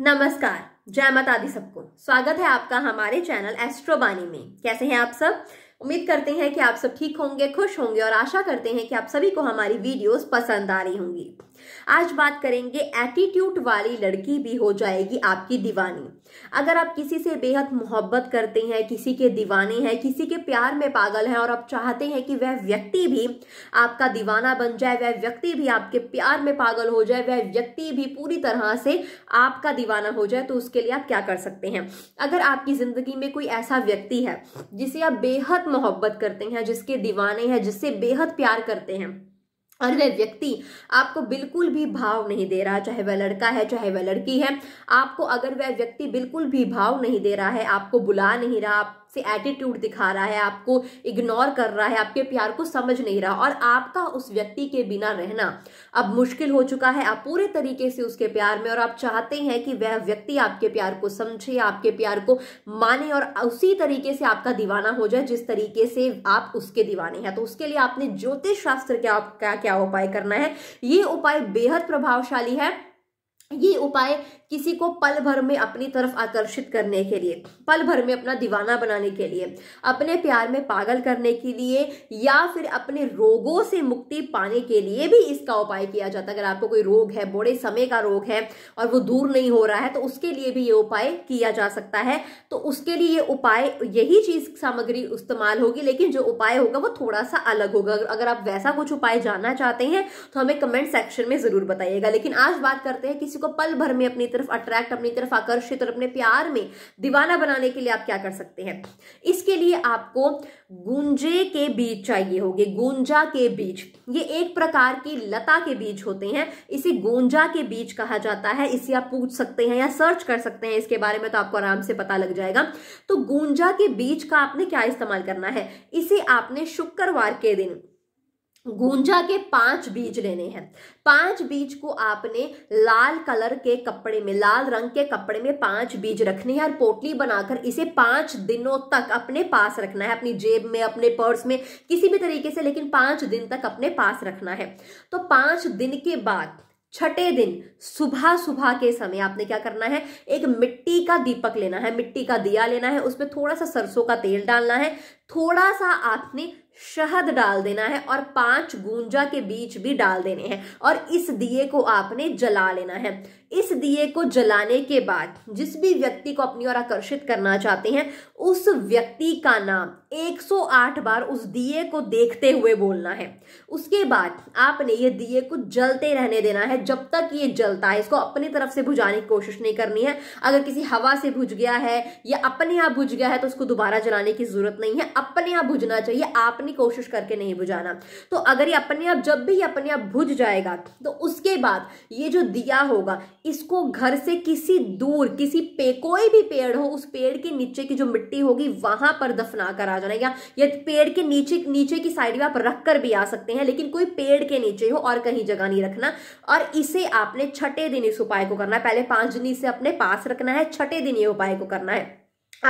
नमस्कार जय माता दी सबको स्वागत है आपका हमारे चैनल एस्ट्रोबानी में कैसे हैं आप सब उम्मीद करते हैं कि आप सब ठीक होंगे खुश होंगे और आशा करते हैं कि आप सभी को हमारी वीडियोस पसंद आ रही होंगी आज बात करेंगे एटीट्यूड वाली लड़की भी हो जाएगी आपकी दीवानी अगर आप किसी से बेहद मोहब्बत करते हैं किसी के दीवाने हैं किसी के प्यार में पागल हैं और आप चाहते हैं कि वह व्यक्ति भी आपका दीवाना बन जाए वह व्यक्ति भी आपके प्यार में पागल हो जाए वह व्यक्ति भी पूरी तरह से आपका दीवाना हो जाए तो उसके लिए आप क्या कर सकते हैं अगर आपकी जिंदगी में कोई ऐसा व्यक्ति है जिसे आप बेहद मोहब्बत करते हैं जिसके दीवाने हैं जिससे बेहद प्यार करते हैं और वह व्यक्ति आपको बिल्कुल भी भाव नहीं दे रहा चाहे वह लड़का है चाहे वह लड़की है आपको अगर वह व्यक्ति बिल्कुल भी भाव नहीं दे रहा है आपको बुला नहीं रहा आप से एटीट्यूड दिखा रहा है आपको इग्नोर कर रहा है आपके प्यार को समझ नहीं रहा और आपका उस व्यक्ति के बिना रहना अब मुश्किल हो चुका है आप पूरे तरीके से उसके प्यार में और आप चाहते हैं कि वह व्यक्ति आपके प्यार को समझे आपके प्यार को माने और उसी तरीके से आपका दीवाना हो जाए जिस तरीके से आप उसके दीवाने हैं तो उसके लिए आपने ज्योतिष शास्त्र क्या क्या, क्या उपाय करना है ये उपाय बेहद प्रभावशाली है ये उपाय किसी को पल भर में अपनी तरफ आकर्षित करने के लिए पल भर में अपना दीवाना बनाने के लिए अपने प्यार में पागल करने के लिए या फिर अपने रोगों से मुक्ति पाने के लिए भी इसका उपाय किया जाता है अगर आपको कोई रोग है बड़े समय का रोग है और वो दूर नहीं हो रहा है तो उसके लिए भी ये उपाय किया जा सकता है तो उसके लिए ये उपाय यही चीज सामग्री इस्तेमाल होगी लेकिन जो उपाय होगा वो थोड़ा सा अलग होगा अगर आप वैसा कुछ उपाय जानना चाहते हैं तो हमें कमेंट सेक्शन में जरूर बताइएगा लेकिन आज बात करते हैं किसी को पल भर में अपनी तरफ अट्रैक्ट अपनी तरफ आकर्षित और अपने प्यार में दीवाना बनाने के लिए आप क्या कर सकते हैं इसके लिए आपको गुंजे के बीज चाहिए होंगे गुंजा के बीज ये एक प्रकार की लता के बीज होते हैं इसे गुंजा के बीज कहा जाता है इसे आप पूछ सकते हैं या सर्च कर सकते हैं इसके बारे में तो आपको आराम से पता लग जाएगा तो गुंजा के बीज का आपने क्या इस्तेमाल करना है इसे आपने शुक्रवार के दिन गूंजा के पांच बीज लेने हैं पांच बीज को आपने लाल कलर के कपड़े में लाल रंग के कपड़े में पांच बीज रखने हैं और पोटली बनाकर इसे पांच दिनों तक अपने पास रखना है अपनी जेब में अपने पर्स में किसी भी तरीके से लेकिन पांच दिन तक अपने पास रखना है तो पांच दिन के बाद छठे दिन सुबह सुबह के समय आपने क्या करना है एक मिट्टी का दीपक लेना है मिट्टी का दिया लेना है उसमें थोड़ा सा सरसों का तेल डालना है थोड़ा सा आपने शहद डाल देना है और पांच गूंजा के बीच भी डाल देने हैं और इस दिए को आपने जला लेना है इस दिए को जलाने के बाद जिस भी व्यक्ति को अपनी ओर आकर्षित करना चाहते हैं उस व्यक्ति का नाम 108 बार उस दिए को देखते हुए बोलना है उसके बाद आपने ये दिए को जलते रहने देना है जब तक ये जलता है इसको अपनी तरफ से बुझाने की कोशिश नहीं करनी है अगर किसी हवा से बुझ गया है या अपने आप बुझ गया है तो उसको दोबारा जलाने की जरूरत नहीं है अपने आप भुजना चाहिए आपने कोशिश करके नहीं बुझाना तो अगर ये अपने आप जब भी ये अपने आप भुज जाएगा तो उसके बाद ये जो दिया होगा इसको घर से किसी दूर किसी पे कोई भी पेड़ हो उस पेड़ के नीचे की जो मिट्टी होगी वहां पर दफना कर आ जाना या, या पेड़ के नीचे नीचे की साइड में आप रख कर भी आ सकते हैं लेकिन कोई पेड़ के नीचे हो और कहीं जगह नहीं रखना और इसे आपने छठे दिन इस उपाय को करना है पहले पांच दिन इसे अपने पास रखना है छठे दिन ये उपाय को करना है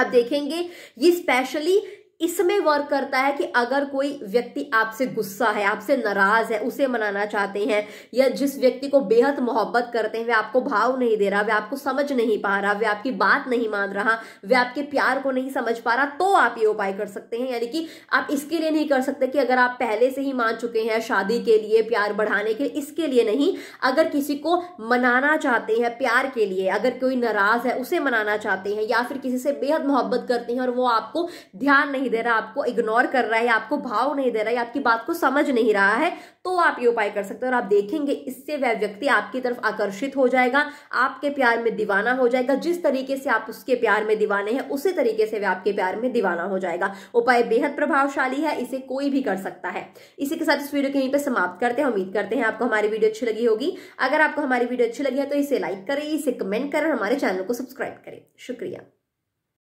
आप देखेंगे ये स्पेशली इसमें वर्क करता है कि अगर कोई व्यक्ति आपसे गुस्सा है आपसे नाराज है उसे मनाना चाहते हैं या जिस व्यक्ति को बेहद मोहब्बत करते हैं वे आपको भाव नहीं दे रहा वे आपको समझ नहीं पा रहा वे आपकी बात नहीं मान रहा वे आपके प्यार को नहीं समझ पा रहा तो आप ये उपाय कर सकते हैं यानी कि आप इसके लिए नहीं कर सकते कि अगर आप पहले से ही मान चुके हैं शादी के लिए प्यार बढ़ाने के लिए इसके लिए नहीं अगर किसी को मनाना चाहते हैं प्यार के लिए अगर कोई नाराज है उसे मनाना चाहते हैं या फिर किसी से बेहद मोहब्बत करते हैं और वो आपको ध्यान नहीं नहीं दे रहा आपको इग्नोर कर रहा है या आपको भाव नहीं दे रहा है आपकी बात को समझ नहीं रहा है तो आप ये उपाय कर सकते हैं और आप देखेंगे इससे वह व्यक्ति आपकी तरफ आकर्षित हो जाएगा आपके प्यार में दीवाना हो जाएगा जिस तरीके से आप उसके प्यार में दीवाने हैं उसी तरीके से वह आपके प्यार में दीवाना हो जाएगा उपाय बेहद प्रभावशाली है इसे कोई भी कर सकता है इसी के साथ इस वीडियो के यहीं पर समाप्त करते हैं उम्मीद करते हैं आपको हमारी वीडियो अच्छी लगी होगी अगर आपको हमारी वीडियो अच्छी लगी है तो इसे लाइक करें इसे कमेंट करें और हमारे चैनल को सब्सक्राइब करें शुक्रिया